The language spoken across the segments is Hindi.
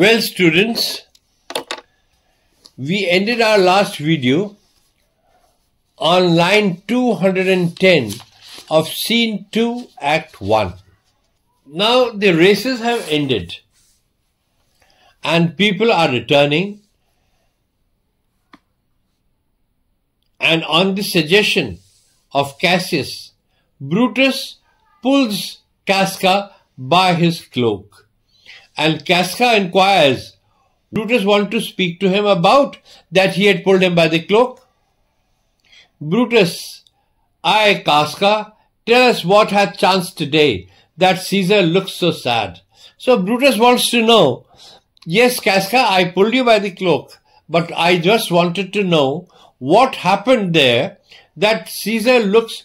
Well students, we ended our last video on line 210 of scene 2 act 1. Now the races have ended and people are returning and on the suggestion of Cassius, Brutus pulls Casca by his cloak. And Casca inquires, Brutus want to speak to him about that he had pulled him by the cloak. Brutus, I, Casca, tell us what hath chanced today that Caesar looks so sad. So Brutus wants to know, yes, Casca, I pulled you by the cloak, but I just wanted to know what happened there that Caesar looks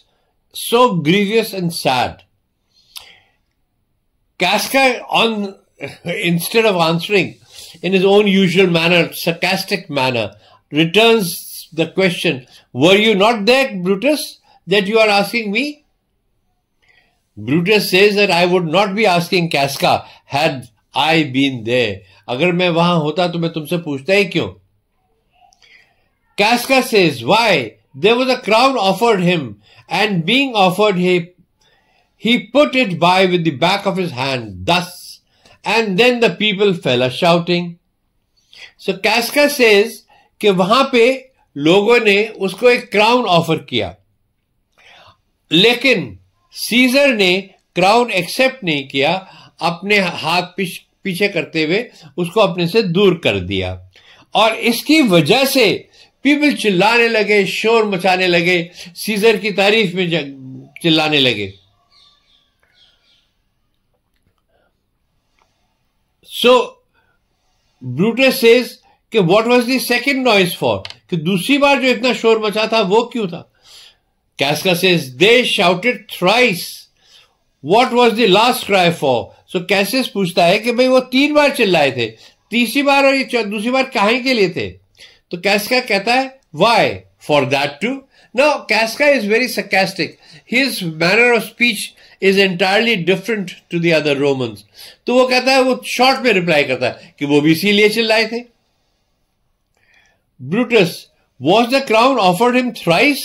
so grievous and sad. Casca on instead of answering in his own usual manner, sarcastic manner, returns the question, Were you not there, Brutus, that you are asking me? Brutus says that I would not be asking Casca had I been there. अगर मैं वहां होता तो मैं तुमसे पूछता ही क्यों? Casca says, Why? There was a crown offered him, and being offered, he, he put it by with the back of his hand. Thus and then the people fell shouting so Casca says कि वहां पे लोगों ने उसको एक क्राउन ऑफर किया लेकिन सीजर ने क्राउन एक्सेप्ट नहीं किया अपने हाथ पीछ, पीछे करते हुए उसको अपने से दूर कर दिया और इसकी वजह से पीपल चिल्लाने लगे शोर मचाने लगे सीजर की तारीफ में चिल्लाने लगे सो Brutus सेज कि what was the second noise for कि दूसरी बार जो इतना शोर मचा था वो क्यों था Casca says they shouted thrice what was the last cry for so Cassius पूछता है कि भाई वो तीन बार चिल्लाए थे तीसरी बार और ये दूसरी बार कहा के लिए थे तो कैसका कहता है why for that to know Casca is very sarcastic his manner of speech is entirely different to the other Romans. तो वो कहता है वो शॉर्ट में रिप्लाई करता है कि वो भी इसीलिए चिल्लाए थे Brutus was the crown offered him thrice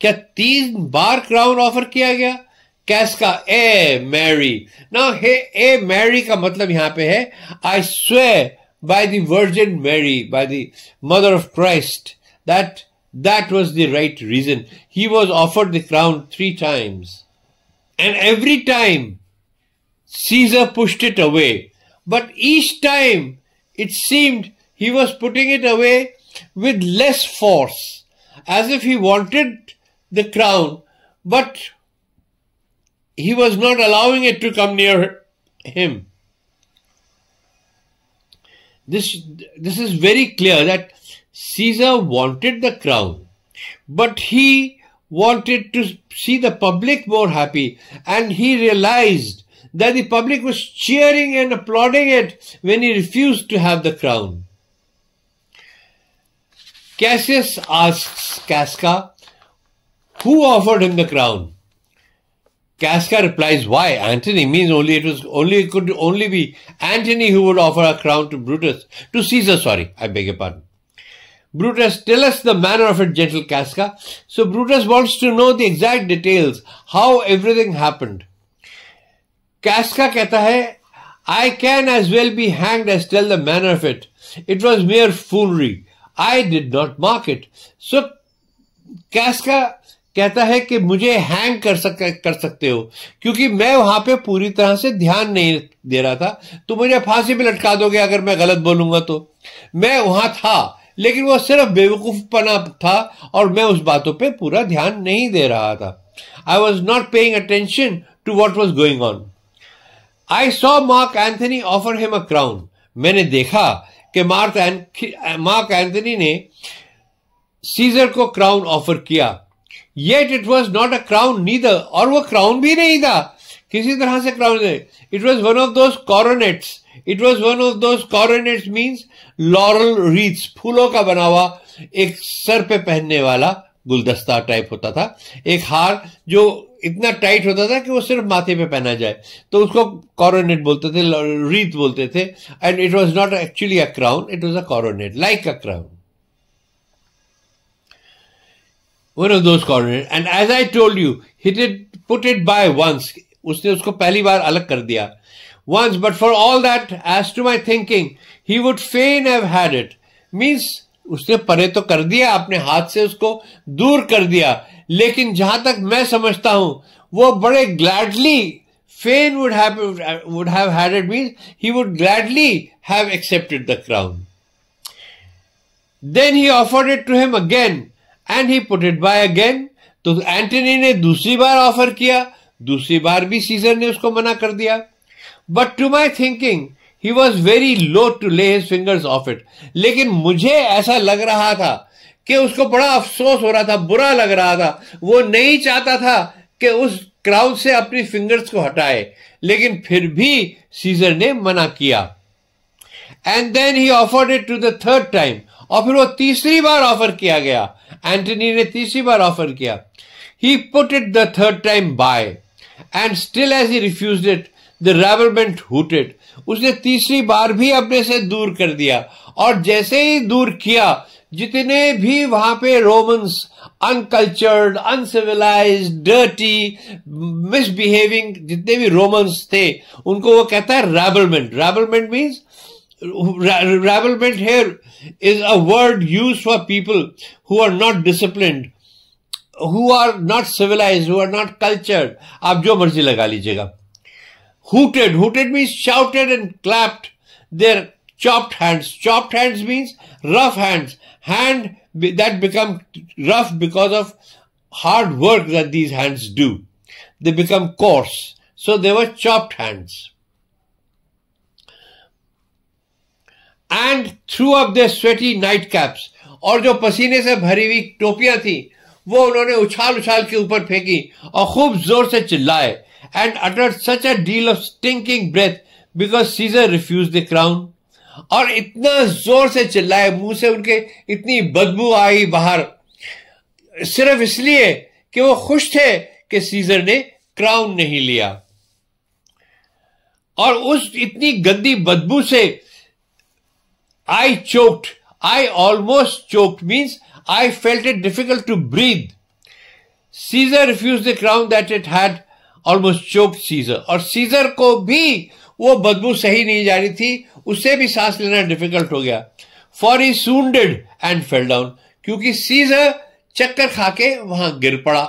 क्या तीन बार क्राउन ऑफर किया गया कैस का ए मैरी ना हे ए मैरी का मतलब यहां पे है I swear by the Mary by the mother of Christ that That was the right reason. He was offered the crown three times. And every time, Caesar pushed it away. But each time, it seemed he was putting it away with less force, as if he wanted the crown, but he was not allowing it to come near him. This, this is very clear that Caesar wanted the crown, but he wanted to see the public more happy and he realized that the public was cheering and applauding it when he refused to have the crown. Cassius asks Casca, who offered him the crown? Casca replies, why? Antony means only it was only it could only be Antony who would offer a crown to Brutus, to Caesar, sorry, I beg your pardon. Brutus, tell us the manner of it, gentle Casca. So Brutus wants to know the exact details, how everything happened. Casca कहता है, I can as well be hanged as tell the manner of it. It was mere foolery. I did not mark it. So Casca कहता है कि मुझे हैंग कर सक कर सकते हो क्योंकि मैं वहां पे पूरी तरह से ध्यान नहीं दे रहा था तो मुझे फांसी पे लटका दोगे अगर मैं गलत बोलूंगा तो मैं वहां था लेकिन वो सिर्फ बेवकूफ पना था और मैं उस बातों पे पूरा ध्यान नहीं दे रहा था I was not paying attention to what was going on I saw Mark Antony offer him a crown मैंने देखा कि मार्क मार्क एंथनी ने सीजर को क्राउन ऑफर किया yet it was not a crown neither और वो क्राउन भी नहीं था किसी तरह से crown it was one of those coronets it was one of those coronet means laurel reeds फूलों का बना हुआ एक सर पे पहनने वाला गुलदस्ता टाइप होता था एक हार जो इतना टाइट होता था कि वो सिर्फ माथे पे पहना जाए तो उसको कॉरोनेट बोलते थे रीत बोलते थे and it was not actually a crown it was a coronet like a crown one of those coronet and as I told you hit it put it by once उसने उसको पहली बार अलग कर दिया once, but for all that, as to my thinking, he would fain have had it. Means उसने परे तो कर दिया अपने हाथ से उसको दूर कर दिया लेकिन जहां तक मैं समझता हूं वो बड़े gladly fain would have would have had it mean he would gladly have accepted the crown then he offered it to him again and he put it by again तो एंटनी ने दूसरी बार ऑफर किया दूसरी बार भी सीजर ने उसको मना कर दिया but to my thinking he was very loath to lay his fingers off it लेकिन मुझे ऐसा लग रहा था कि उसको बड़ा अफसोस हो रहा था बुरा लग रहा था वो नहीं चाहता था कि उस क्राउड से अपनी फिंगर्स को हटाए लेकिन फिर भी सीजर ने मना किया and then he offered it to the third time और फिर वो तीसरी बार ऑफर किया गया एंटनी ने तीसरी बार ऑफर किया he put it the third time by and still as he refuse it the rabblement hooted उसने तीसरी बार भी अपने से दूर कर दिया और जैसे ही दूर किया जितने भी वहां पे Romans uncultured uncivilised dirty misbehaving जितने भी रोमन्स थे उनको वो कहता है rabblement rabblement means rabblement here is a word use for people who are not discipline who are not civilised who are not cultured आप जो मर्जी लगा लीजिएगा hooted. Hooted means shouted and clapped their chopped hands. Chopped hands means rough hands. Hand that become rough because of hard work that these hands do. They become coarse. So they were chopped hands. And threw up their sweaty nightcaps. और जो पसीने से भरी हुई टोपियां थी वो उन्होंने उछाल उछाल के ऊपर फेंकी और खूब जोर से चिल्लाए and uttered such a deal of stinking breath because Caesar refuse the crown और इतना जोर से चिल्लाए मुंह से उनके इतनी बदबू आई बाहर सिर्फ इसलिए कि वो खुश थे कि सीजर ने क्राउन नहीं लिया और उस इतनी गंदी बदबू से I choked I almost choked means I felt it difficult to breathe Caesar refuse the crown that it had almost choke Caesar और सीजर को भी वो बदबू सही नहीं जा रही थी उससे भी सांस लेना डिफिकल्ट हो गया for he swounded and fell down क्योंकि सीजर चक्कर खाके वहां गिर पड़ा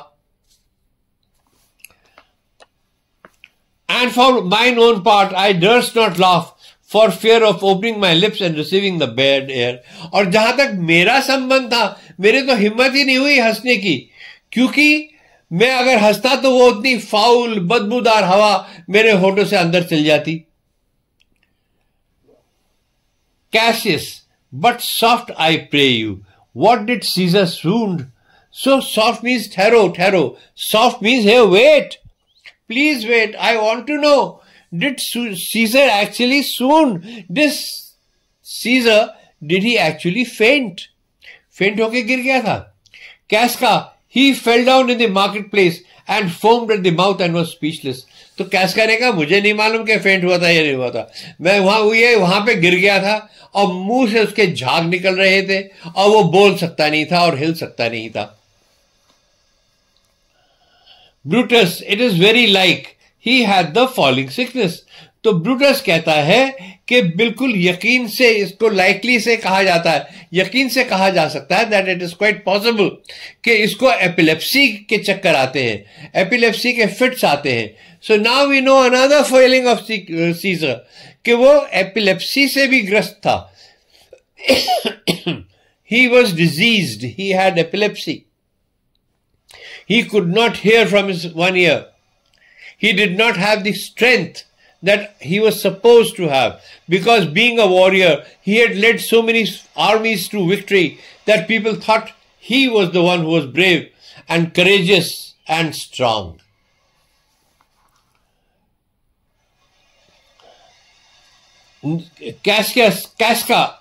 and for mine own part I durst not laugh for fear of opening my lips and receiving the bad air और जहां तक मेरा संबंध था मेरे तो हिम्मत ही नहीं हुई हंसने की क्योंकि मैं अगर हंसता तो वो उतनी फाउल बदबूदार हवा मेरे होठों से अंदर चल जाती Cassius but soft I pray you what did Caesar swound so soft means ठहरो ठहरो सॉफ्ट मीन्स है wait please wait I want to know did Caesar actually swound this Caesar did he actually faint faint होके गिर गया था Casca he fell down in the market place and foamed at the mouth and was speechless तो कैस कहने का मुझे नहीं मालूम कि फेंट हुआ था या नहीं हुआ था मैं वहां हुई है वहां पे गिर गया था और मुंह से उसके झाग निकल रहे थे और वो बोल सकता नहीं था और हिल सकता नहीं था Brutus it is very like he had the falling sickness तो ब्रूटस कहता है कि बिल्कुल यकीन से इसको लाइकली से कहा जाता है यकीन से कहा जा सकता है that it is quite possible कि इसको एपिलेप्सी के चक्कर आते हैं एपिलेप्सी के फिट्स आते हैं so now we know another failing of Caesar कि वो एपिलेप्सी से भी ग्रस्त था he was disease he had epilepsy he could not hear from one ear he did not have the strength that he was supposed to have. Because being a warrior, he had led so many armies to victory that people thought he was the one who was brave and courageous and strong. Cassius, Casca.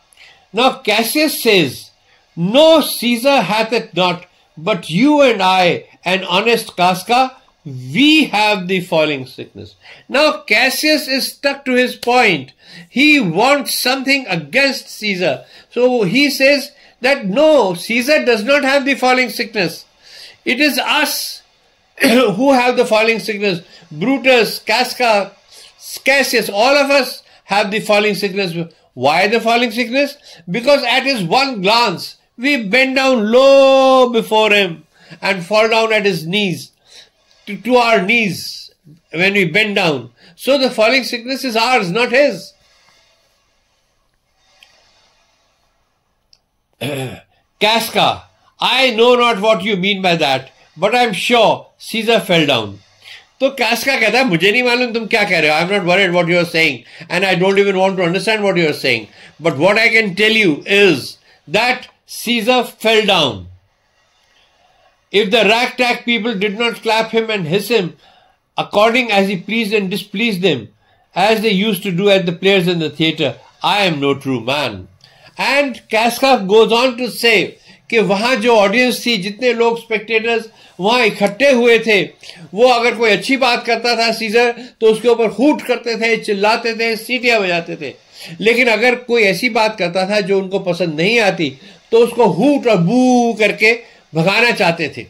Now Cassius says, No, Caesar hath it not, but you and I, an honest Casca, we have the falling sickness. Now Cassius is stuck to his point. He wants something against Caesar. So he says that no, Caesar does not have the falling sickness. It is us who have the falling sickness. Brutus, Casca, Cassius, all of us have the falling sickness. Why the falling sickness? Because at his one glance, we bend down low before him and fall down at his knees to, to our knees when we bend down. So the falling sickness is ours, not his. Casca, I know not what you mean by that, but I'm sure Caesar fell down. तो कैस्का कहता है मुझे नहीं मालूम तुम क्या कह रहे हो I am not worried what you are saying and I don't even want to understand what you are saying but what I can tell you is that Caesar fell down If the ragtag people did not clap him and hiss him, according as he pleased and displeased them, as they used to do at the players in the theater I am no true man. And Kaskov goes on to say कि वहां जो ऑडियंस थी जितने लोग स्पेक्टेटर्स वहां इकट्ठे हुए थे वो अगर कोई अच्छी बात करता था सीजर तो उसके ऊपर हूट करते थे चिल्लाते थे सीटियां बजाते थे लेकिन अगर कोई ऐसी बात करता था जो उनको पसंद नहीं आती तो उसको हूट और बू करके भगाना चाहते थे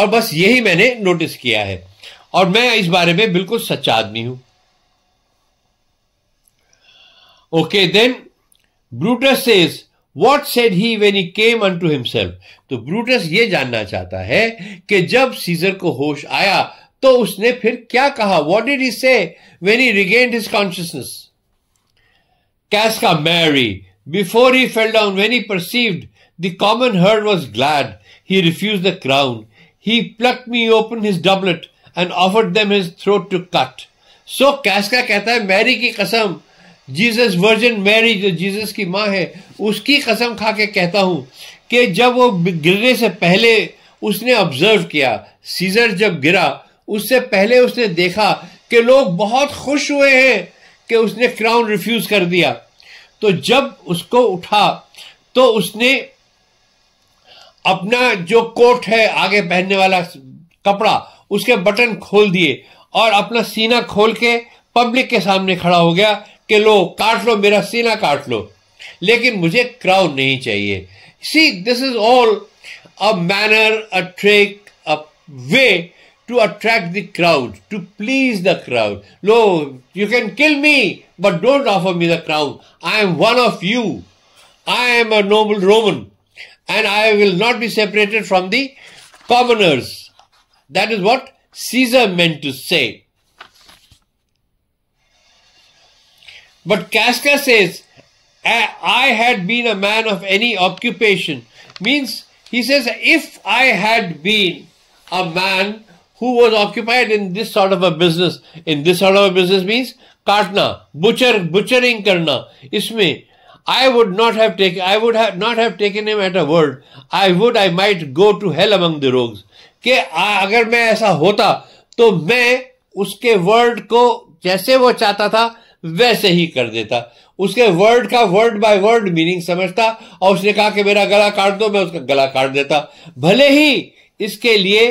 और बस यही मैंने नोटिस किया है और मैं इस बारे में बिल्कुल सच्चा आदमी हूं okay then Brutus says what said he when he came unto himself तो ब्रूटस ये जानना चाहता है कि जब सीजर को होश आया तो उसने फिर क्या कहा what did he say when he regained his consciousness का marry before he fell down when he perceived The common herd was glad. He refused the crown. He plucked me open his doublet and offered them his throat to cut. So Casca कहता है मैरी की कसम जीसस वर्जन मैरी जो जीसस की माँ है उसकी कसम खा के कहता हूँ कि जब वो गिरने से पहले उसने ऑब्जर्व किया सीजर जब गिरा उससे पहले उसने देखा कि लोग बहुत खुश हुए हैं कि उसने क्राउन रिफ्यूज कर दिया तो जब उसको उठा तो उसने अपना जो कोट है आगे पहनने वाला कपड़ा उसके बटन खोल दिए और अपना सीना खोल के पब्लिक के सामने खड़ा हो गया कि लो काट लो मेरा सीना काट लो लेकिन मुझे क्राउन नहीं चाहिए see this is all a manner a trick a way to attract the crowd to please the crowd lo you can kill me but don't offer me the crown I am one of you I am a noble Roman and I will not be separated from the commoners. That is what Caesar meant to say. But Casca says, I had been a man of any occupation. Means, he says, if I had been a man who was occupied in this sort of a business, in this sort of a business means काटना, butcher, butchering करना, इसमें I would not have taken, I would have not have taken him at a word. I would, I might go to hell among the rogues. के अगर मैं ऐसा होता तो मैं उसके वर्ड को जैसे वो चाहता था वैसे ही कर देता उसके वर्ड का वर्ड बाय वर्ड मीनिंग समझता और उसने कहा कि मेरा गला काट दो मैं उसका गला काट देता भले ही इसके लिए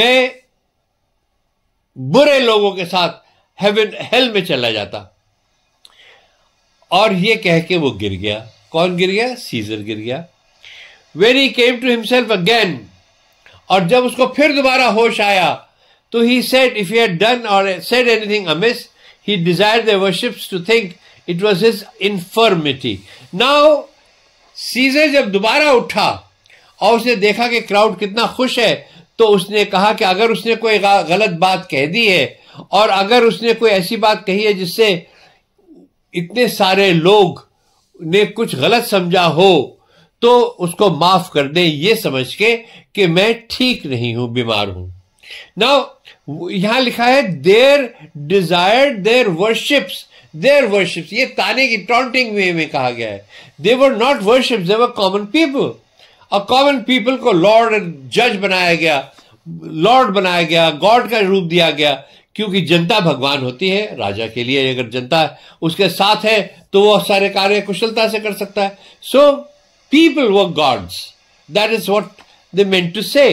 मैं बुरे लोगों के साथ हेवन हेल में चला जाता और ये कह के वो गिर गया कौन गिर गया सीजर गिर गया when he came to himself again और जब उसको फिर दोबारा होश आया तो he said if you done or said anything amiss he desire the worships to think it was his infirmity now Caesar जब दोबारा उठा और उसने देखा कि क्राउड कितना खुश है तो उसने कहा कि अगर उसने कोई गलत बात कह दी है और अगर उसने कोई ऐसी बात कही है जिससे इतने सारे लोग ने कुछ गलत समझा हो तो उसको माफ कर दे ये समझ के कि मैं ठीक नहीं हूं बीमार हूं नाउ यहां लिखा है their desire their worships their worships ये ताने की टॉन्टिंग वे में कहा गया है they were not worship they were common people और कॉमन पीपल को लॉर्ड जज बनाया गया लॉर्ड बनाया गया गॉड का रूप दिया गया क्योंकि जनता भगवान होती है राजा के लिए अगर जनता उसके साथ है तो वह सारे कार्य कुशलता से कर सकता है so people were gods that is what they mean to say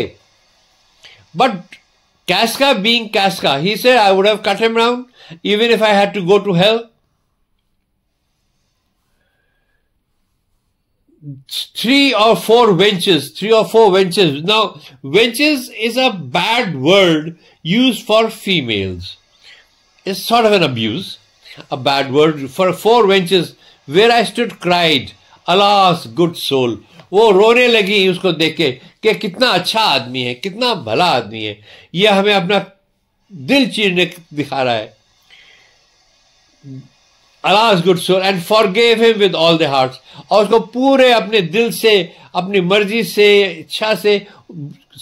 but Casca being Casca, he say I would have cut him round even if I had to go to hell. three or four wenches, three or four wenches. Now, wenches is a bad word used for females. It's sort of an abuse, a bad word for four wenches where I stood cried, alas, good soul. वो रोने लगी उसको देख के कि कितना अच्छा आदमी है कितना भला आदमी है यह हमें अपना दिल चीरने दिखा रहा है good good soul and forgave him with all the heart और उसको पूरे अपने दिल से अपनी मर्जी से इच्छा से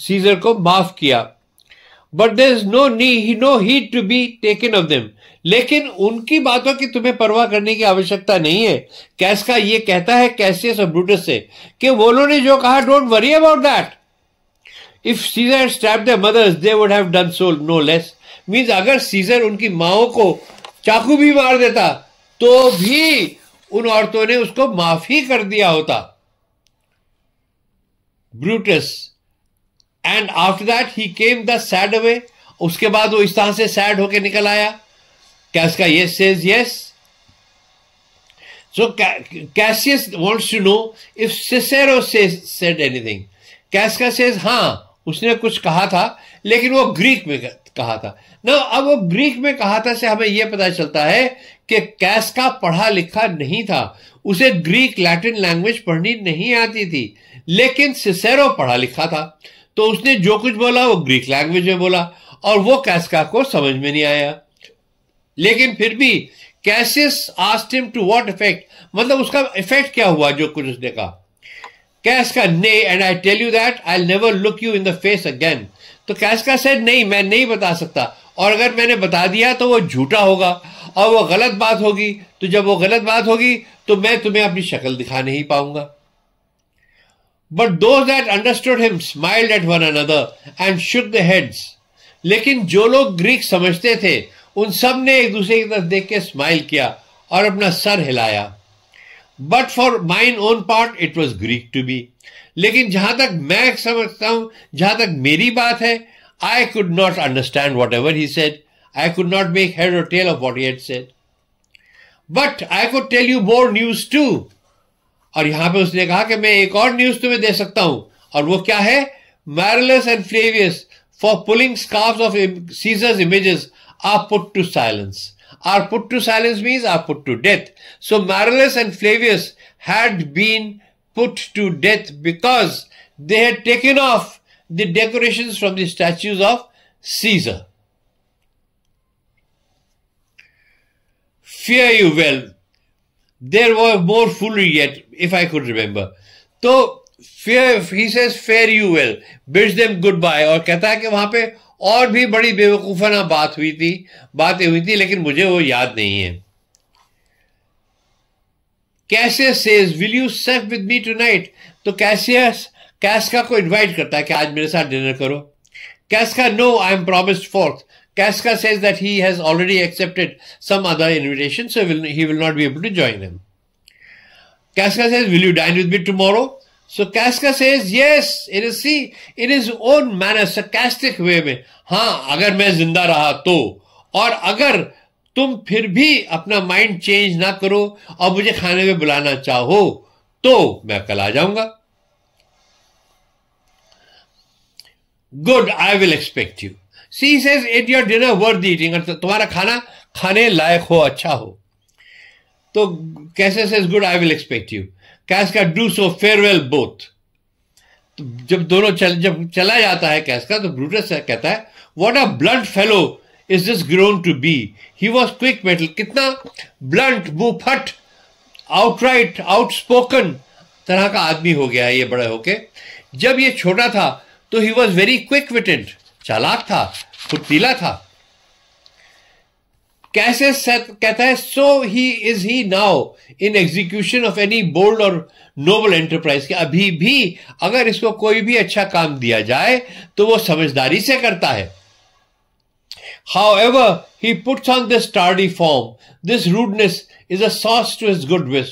सीजर को माफ किया but there is no need he no he to be taken of them लेकिन उनकी बातों की तुम्हें परवाह करने की आवश्यकता नहीं है कैसका ये कहता है कैसियस और ब्रूटस से कि वो ने जो कहा don't worry about that if Caesar stab the mothers they would have done so no less means अगर सीजर उनकी माओ को चाकू भी मार देता तो भी उन औरतों ने उसको माफी कर दिया होता Brutus and after that he came the sad away उसके बाद वो इस तरह से सैड होके निकल आया क्या उसका yes says yes so Cassius wants to know if Cicero said anything Casca says हां उसने कुछ कहा था लेकिन वो ग्रीक में कर, कहा था ना अब वो ग्रीक में कहा था से हमें यह पता चलता है कि कैसका पढ़ा लिखा नहीं था उसे ग्रीक लैटिन लैंग्वेज पढ़नी नहीं आती थी लेकिन सिसेरो पढ़ा लिखा था तो उसने जो कुछ बोला वो ग्रीक लैंग्वेज में बोला और वो कैसका को समझ में नहीं आया लेकिन फिर भी Cassius asked him to what effect मतलब उसका इफेक्ट क्या हुआ जो कुछ उसने कहा का ने and I tell you that I never look you in the face again तो कैश का सेट नहीं मैं नहीं बता सकता और अगर मैंने बता दिया तो वो झूठा होगा और वो गलत बात होगी तो जब वो गलत बात होगी तो मैं तुम्हें अपनी शक्ल दिखा नहीं पाऊंगा but those that understood him smile at one another and shook the heads लेकिन जो लोग ग्रीक समझते थे उन सब ने एक दूसरे की तरफ देख के स्माइल किया और अपना सर हिलाया but for mine own part it was Greek to me लेकिन जहां तक मैं समझता हूं जहां तक मेरी बात है I could not understand whatever he said I could not make head or tail of what he said but I could tell you more news too और यहां पे उसने कहा कि मैं एक और न्यूज तुम्हें दे सकता हूं और वो क्या है Marullus and Flavius for pulling scarf off Caesar's images are put to silence are put to silence means are put to death so Marullus and Flavius had been put to death because they had taken off the decorations from the statues of Caesar. Fear you well. There were more foolery yet, if I could remember. So fear, he says, fare you well. Bids them goodbye. Or kata ke कि वहां पे और bevakufana बड़ी बेवकूफाना बात हुई थी बातें हुई थी लेकिन मुझे वो याद Cassius says will you sup with me tonight तो कैसियस कैस्का को इन्वाइट करता है कि आज मेरे साथ डिनर करो Casca no I am promised forth Casca says that he has already accepted some other invitation so he will not be able to join him Casca says will you dine with me tomorrow so Casca says yes it is see it is own manner sarcastic way में हां अगर मैं जिंदा रहा तो और अगर तुम फिर भी अपना माइंड चेंज ना करो और मुझे खाने में बुलाना चाहो तो मैं कल आ जाऊंगा good I will expect you see says it your dinner worth eating तुम्हारा खाना खाने लायक हो अच्छा हो तो Cassius says good I will expect you Casca do so farewell both जब दोनों चल जब चला जाता है कैस का तो ब्रूटस कहता है what a blunt fellow is this grown to be he was quick mettle कितना ब्लंट बूफट आउटराइट आउटस्पोकन तरह का आदमी हो गया है ये बड़े होके जब ये छोटा था तो he was very quick witted चालाक था फुर्तीला था कैसे कहता है so he is he now in execution of any bold or noble enterprise के अभी भी अगर इसको कोई भी अच्छा काम दिया जाए तो वो समझदारी से करता है However, he puts on this tardy form. This rudeness is a sauce to his good wit,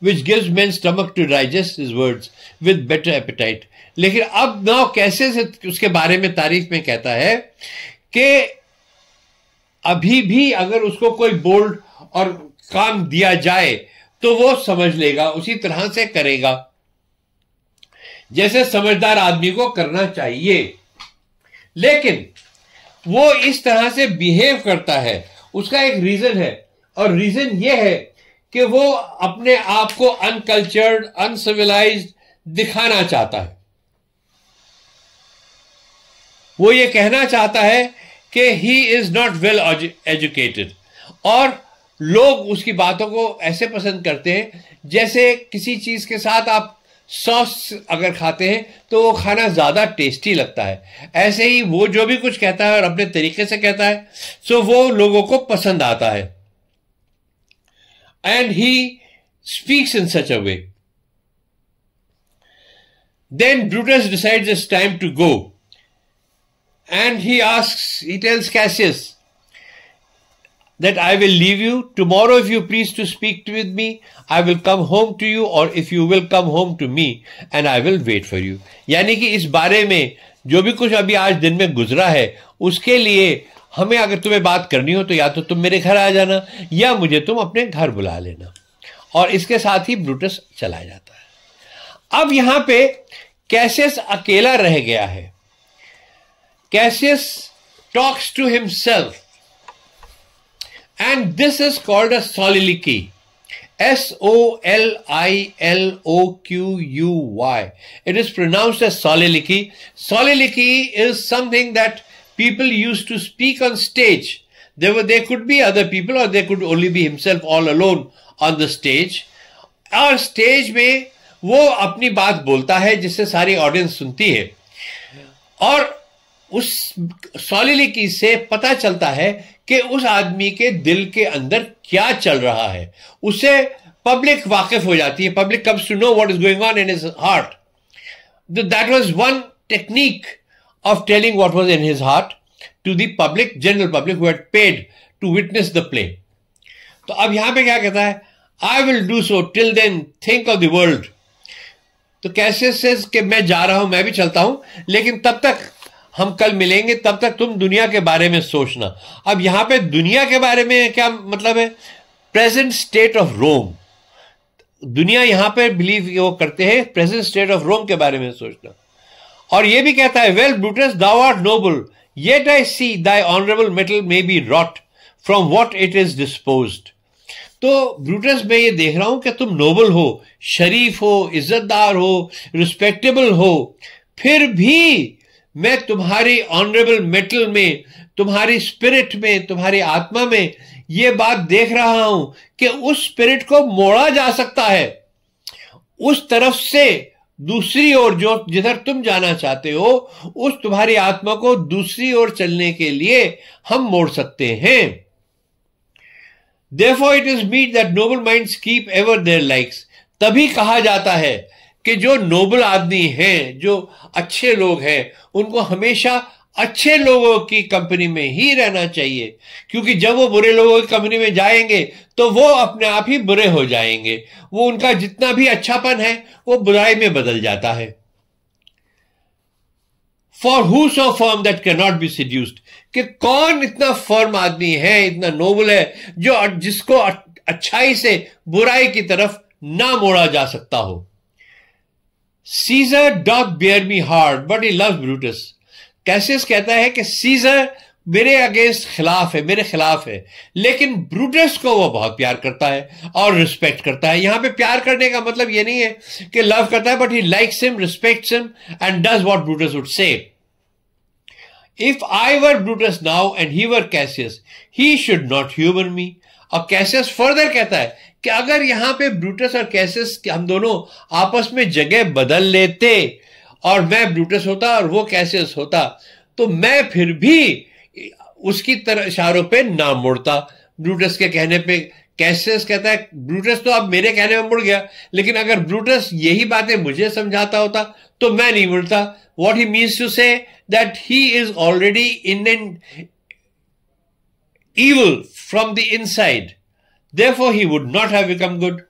which gives men's stomach to digest his words with better appetite. लेकिन अब ना कैसे से उसके बारे में तारीफ में कहता है कि अभी भी अगर उसको कोई बोल्ड और काम दिया जाए तो वो समझ लेगा उसी तरह से करेगा जैसे समझदार आदमी को करना चाहिए लेकिन वो इस तरह से बिहेव करता है उसका एक रीजन है और रीजन ये है कि वो अपने आप को अनकल्चर्ड अनसिविलाइज दिखाना चाहता है वो ये कहना चाहता है कि he is not well educated और लोग उसकी बातों को ऐसे पसंद करते हैं जैसे किसी चीज के साथ आप सॉस अगर खाते हैं तो वो खाना ज़्यादा टेस्टी लगता है ऐसे ही वो जो भी कुछ कहता है और अपने तरीके से कहता है सो वो लोगों को पसंद आता है and he speaks in such a way then Brutus decides it's time to go and he asks he tells Cassius that I will leave you. Tomorrow, if you please to speak with me, I will come home to you or if you will come home to me and I will wait for you. यानी कि इस बारे में जो भी कुछ अभी आज दिन में गुजरा है उसके लिए हमें अगर तुम्हें बात करनी हो तो या तो तुम मेरे घर आ जाना या मुझे तुम अपने घर बुला लेना और इसके साथ ही ब्रूटस चला जाता है अब यहां पे कैसेस अकेला रह गया है Cassius talks to himself and this is called a soliloquy S O L I L O Q U Y it is pronounced as soliloquy soliloquy is something that people use to speak on stage they they could be other people or they could only be himself all alone on the stage और स्टेज में वो अपनी बात बोलता है जिससे सारी ऑडियंस सुनती है और उस सोलिलिकी से पता चलता है कि उस आदमी के दिल के अंदर क्या चल रहा है उसे पब्लिक वाकिफ हो जाती है public comes to know what is going on in his heart that was one technique of telling what was in his heart to public public general public who paid to witness the play तो अब यहां पर क्या कहता है I will do so till then think of the world तो कैसे से मैं जा रहा हूं मैं भी चलता हूं लेकिन तब तक हम कल मिलेंगे तब तक तुम दुनिया के बारे में सोचना अब यहां पे दुनिया के बारे में क्या मतलब है प्रेजेंट स्टेट ऑफ रोम दुनिया यहां पे बिलीव वो करते हैं प्रेजेंट स्टेट ऑफ रोम के बारे में सोचना और ये भी कहता है well Brutus thou art noble yet I see thy honourable metal may be wrought from what it is dispose तो ब्रूटस मैं ये देख रहा हूं कि तुम नोबल हो शरीफ हो इज्जतदार हो रिस्पेक्टेबल हो फिर भी मैं तुम्हारी ऑनरेबल मेटल में तुम्हारी स्पिरिट में तुम्हारी आत्मा में यह बात देख रहा हूं कि उस स्पिरिट को मोड़ा जा सकता है उस तरफ से दूसरी ओर जो जिधर तुम जाना चाहते हो उस तुम्हारी आत्मा को दूसरी ओर चलने के लिए हम मोड़ सकते हैं therefore it is meet that noble mind keep ever their likes तभी कहा जाता है कि जो नोबल आदमी हैं जो अच्छे लोग हैं उनको हमेशा अच्छे लोगों की कंपनी में ही रहना चाहिए क्योंकि जब वो बुरे लोगों की कंपनी में जाएंगे तो वो अपने आप ही बुरे हो जाएंगे वो उनका जितना भी अच्छापन है वो बुराई में बदल जाता है for who so firm that can not be seduced कि कौन इतना फर्म आदमी है इतना नोबल है जो जिसको अच्छाई से बुराई की तरफ ना मोड़ा जा सकता हो Caesar doth bear me hard but he love Brutus Cassius कहता है कि सीजर मेरे अगेंस्ट खिलाफ है मेरे खिलाफ है लेकिन ब्रूटस को वो बहुत प्यार करता है और रिस्पेक्ट करता है यहां पे प्यार करने का मतलब ये नहीं है कि लव करता है but he likes him respects him and does what Brutus would say if I were Brutus now and he were Cassius he should not humour me और कैसियस फर्दर कहता है कि अगर यहां पे ब्रूटस और कैसेस हम दोनों आपस में जगह बदल लेते और मैं ब्रूटस होता और वो कैसेस होता तो मैं फिर भी उसकी तरह इशारों पे ना मुड़ता ब्रूटस के कहने पे कैसेस कहता है ब्रूटस तो अब मेरे कहने में मुड़ गया लेकिन अगर ब्रूटस यही बातें मुझे समझाता होता तो मैं नहीं मुड़ता what he means to say that he is already in an from the the side Therefore, he would not have become good.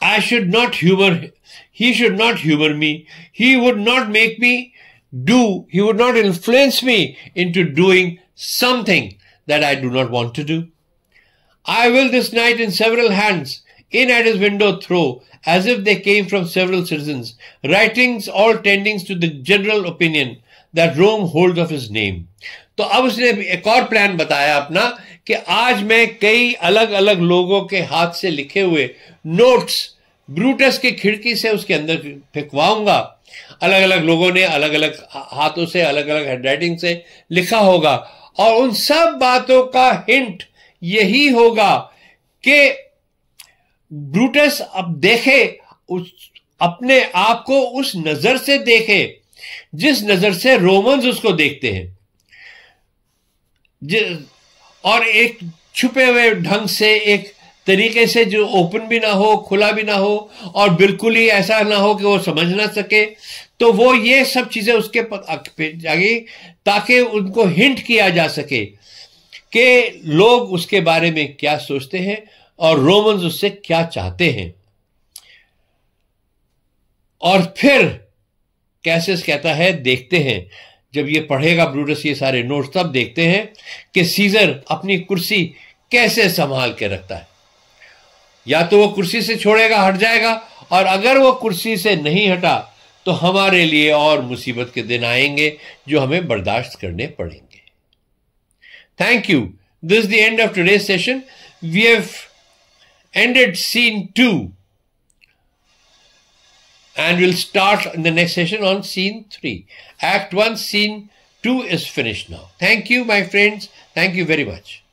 I should not humor, he should not humor me. He would not make me do, he would not influence me into doing something that I do not want to do. I will this night in several hands in at his window throw, as if they came from several citizens, writings all tending to the general opinion that Rome holds of his name. तो अब उसने एक और प्लान बताया अपना कि आज मैं कई अलग अलग लोगों के हाथ से लिखे हुए नोट्स ब्रूटस की खिड़की से उसके अंदर फेंकवाऊंगा अलग अलग लोगों ने अलग अलग हाथों से अलग अलग हैंडराइटिंग से लिखा होगा और उन सब बातों का हिंट यही होगा कि ब्रूटस अब देखे उस अपने आप को उस नजर से देखे जिस नजर से रोमन्स उसको देखते हैं और एक छुपे हुए ढंग से एक तरीके से जो ओपन भी ना हो खुला भी ना हो और बिल्कुल ही ऐसा ना हो कि वो समझ ना सके तो वो ये सब चीजें उसके जाएगी ताकि उनको हिंट किया जा सके कि लोग उसके बारे में क्या सोचते हैं और रोमन्स उससे क्या चाहते हैं और फिर कैसे कहता है देखते हैं जब ये पढ़ेगा ब्रूटस ये सारे नोट्स तब देखते हैं कि सीजर अपनी कुर्सी कैसे संभाल के रखता है या तो वो कुर्सी से छोड़ेगा हट जाएगा और अगर वो कुर्सी से नहीं हटा तो हमारे लिए और मुसीबत के दिन आएंगे जो हमें बर्दाश्त करने पड़ेंगे thank you this the end of today session we have ended scene two and will start in the next session on scene Act 1, Scene 2 is finished now. Thank you, my friends. Thank you very much.